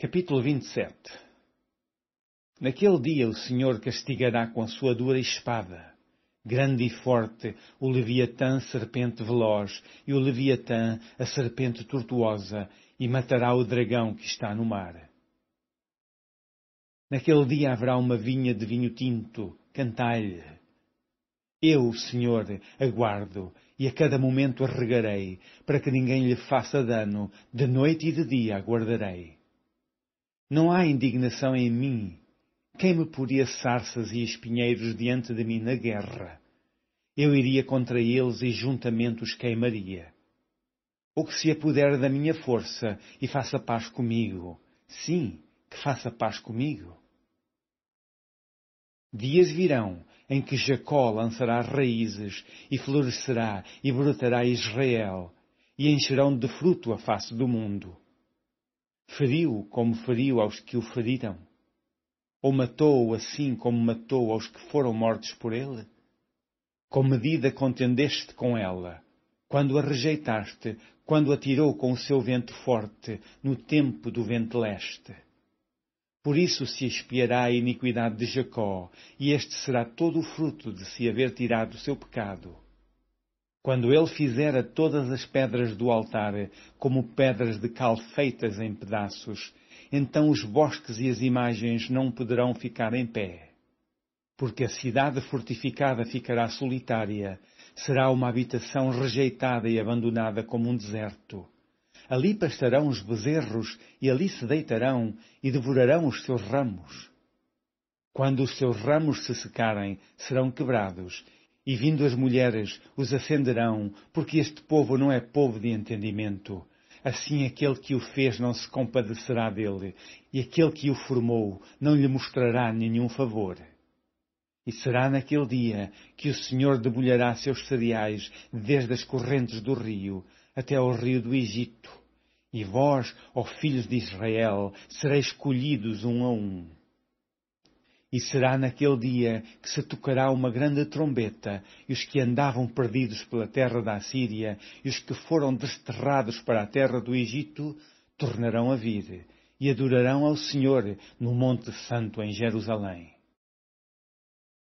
Capítulo 27 Naquele dia o Senhor castigará com a sua dura espada, grande e forte, o Leviatã, serpente veloz, e o Leviatã, a serpente tortuosa, e matará o dragão que está no mar. Naquele dia haverá uma vinha de vinho tinto, cantai-lhe. Eu, Senhor, aguardo, e a cada momento a regarei, para que ninguém lhe faça dano, de noite e de dia aguardarei não há indignação em mim. Quem me poria sarças e espinheiros diante de mim na guerra? Eu iria contra eles e juntamente os queimaria. O que se apodere da minha força e faça paz comigo. Sim, que faça paz comigo. Dias virão em que Jacó lançará raízes e florescerá e brotará Israel, e encherão de fruto a face do mundo feriu como feriu aos que o feriram? Ou matou-o assim como matou aos que foram mortos por ele? Com medida contendeste com ela, quando a rejeitaste, quando atirou com o seu vento forte, no tempo do vento leste. Por isso se expiará a iniquidade de Jacó, e este será todo o fruto de se haver tirado o seu pecado quando ele fizer todas as pedras do altar como pedras de cal feitas em pedaços, então os bosques e as imagens não poderão ficar em pé. Porque a cidade fortificada ficará solitária, será uma habitação rejeitada e abandonada como um deserto. Ali pastarão os bezerros e ali se deitarão e devorarão os seus ramos. Quando os seus ramos se secarem, serão quebrados e vindo as mulheres, os acenderão, porque este povo não é povo de entendimento. Assim aquele que o fez não se compadecerá dele, e aquele que o formou não lhe mostrará nenhum favor. E será naquele dia que o Senhor debulhará seus cereais desde as correntes do rio até ao rio do Egito. E vós, ó filhos de Israel, sereis colhidos um a um. E será naquele dia que se tocará uma grande trombeta, e os que andavam perdidos pela terra da Assíria, e os que foram desterrados para a terra do Egito, tornarão a vir, e adorarão ao Senhor no Monte Santo em Jerusalém.